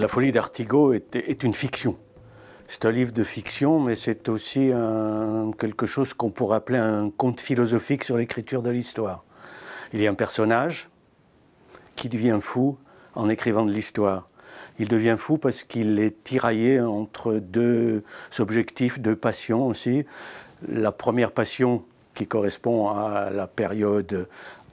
La folie d'artigo est, une fiction. C'est un livre de fiction, mais c'est aussi quelque chose qu'on pourrait appeler un conte philosophique sur l'écriture de l'histoire. Il y a un personnage qui devient fou en écrivant de l'histoire. Il devient fou parce qu'il est tiraillé entre deux objectifs, deux passions aussi. La première passion qui correspond à la période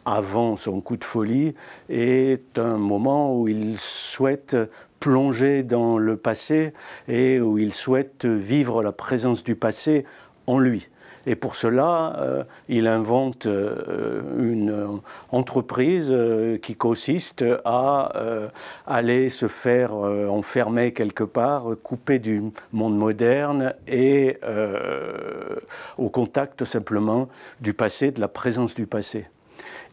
avant son coup de folie est un moment où il souhaite plonger dans le passé et où il souhaite vivre la présence du passé en lui. Et pour cela, euh, il invente euh, une entreprise euh, qui consiste à aller se faire enfermer quelque part, couper du monde moderne et au contact simplement du passé, de la présence du passé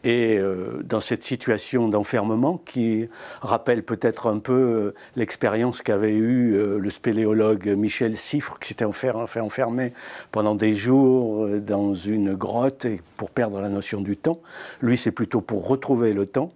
et euh, dans cette situation d'enfermement qui rappelle peut-être un peu euh, l'expérience qu'avait eue euh, le spéléologue Michel Siffre, qui s'était enfermé pendant des jours dans une grotte pour perdre la notion du temps. Lui, c'est plutôt pour retrouver le temps,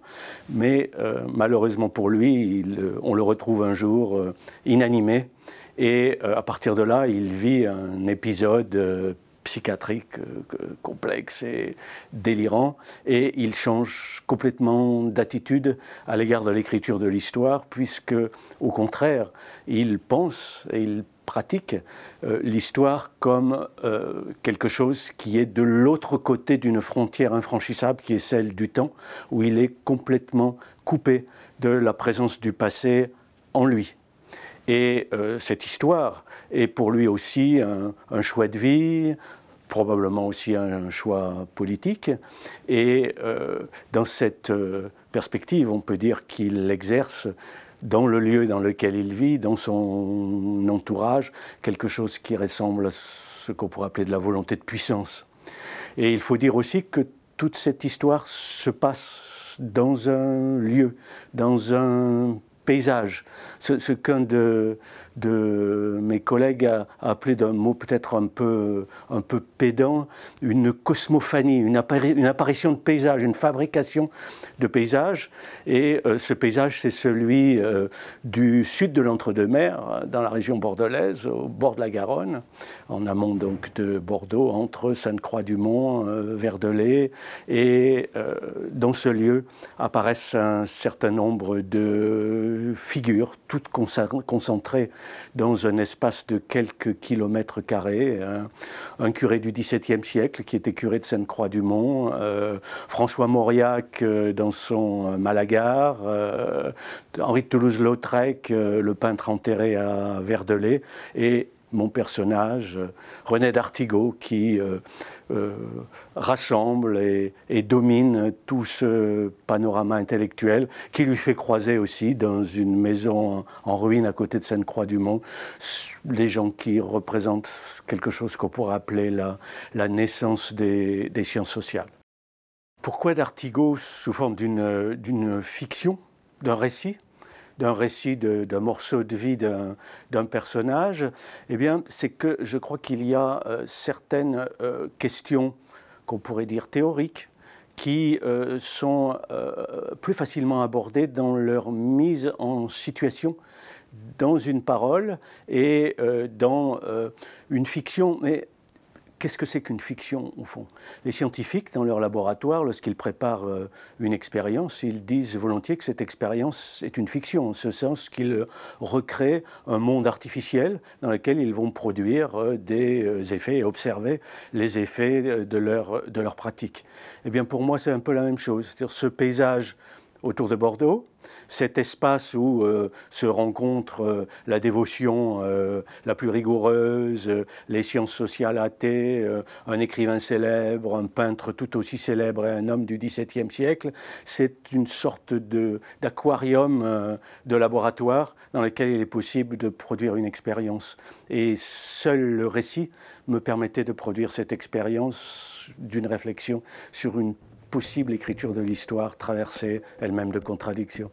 mais malheureusement pour lui, on le retrouve un jour inanimé. Et à partir de là, il vit un épisode psychiatrique euh, complexe et délirant, et il change complètement d'attitude à l'égard de l'écriture de l'histoire, puisque, au contraire, il pense et il pratique euh, l'histoire comme euh, quelque chose qui est de l'autre côté d'une frontière infranchissable qui est celle du temps, où il est complètement coupé de la présence du passé en lui. Et cette histoire est pour lui aussi un choix de vie, probablement aussi un choix politique. Et euh, dans cette euh, perspective, on peut dire qu'il exerce dans le lieu dans lequel il vit, dans son entourage, quelque chose qui ressemble à ce qu'on pourrait appeler de la volonté de puissance. Et il faut dire aussi que toute cette histoire se passe dans un lieu, dans un paysage. Ce, ce qu'un de de mes collègues a, appelé d'un mot peut-être un peu, un peu pédant, une cosmophanie, une, apparition de paysage, une fabrication de paysage. Et euh, ce paysage, c'est celui euh, du sud de l'entre-deux-mers, dans la région bordelaise, au bord de la Garonne, en amont donc de Bordeaux, entre Sainte-Croix-du-Mont, euh, Et euh, dans ce lieu apparaissent un certain nombre de figures, toutes concentrées dans un espace de quelques kilomètres carrés. Hein. Un curé du XVIIe siècle qui était curé de Sainte-Croix-du-Mont, euh, François Mauriac euh, dans son euh, Malagar, Henri de Toulouse-Lautrec, le peintre enterré à Verdelais, et mon personnage, euh, René d'Artigot, qui euh, euh, rassemble et, domine tout ce panorama intellectuel, qui lui fait croiser aussi dans une maison en, ruine à côté de Sainte-Croix-du-Mont, les gens qui représentent quelque chose qu'on pourrait appeler la, naissance des, des sciences sociales. Pourquoi d'Artigot sous forme d'une fiction, d'un récit d'un récit, d'un morceau de vie d'un personnage, eh bien, c'est que je crois qu'il y a euh, certaines euh, questions qu'on pourrait dire théoriques qui euh, sont plus facilement abordées dans leur mise en situation dans une parole et dans une fiction. Mais qu'est-ce que c'est qu'une fiction au fond Les scientifiques, dans leur laboratoire, lorsqu'ils préparent euh, une expérience, ils disent volontiers que cette expérience est une fiction, en ce sens qu'ils euh, recréent un monde artificiel dans lequel ils vont produire euh, des effets et observer les effets de leur, de leur pratique. Eh bien pour moi c'est un peu la même chose. ce paysage autour de Bordeaux, cet espace où euh, se rencontrent euh, la dévotion euh, la plus rigoureuse, les sciences sociales athées, un écrivain célèbre, un peintre tout aussi célèbre et un homme du XVIIe siècle, c'est une sorte d'aquarium de, laboratoire dans lequel il est possible de produire une expérience. Et seul le récit me permettait de produire cette expérience d'une réflexion sur une possible écriture de l'histoire traversée elle-même de contradictions.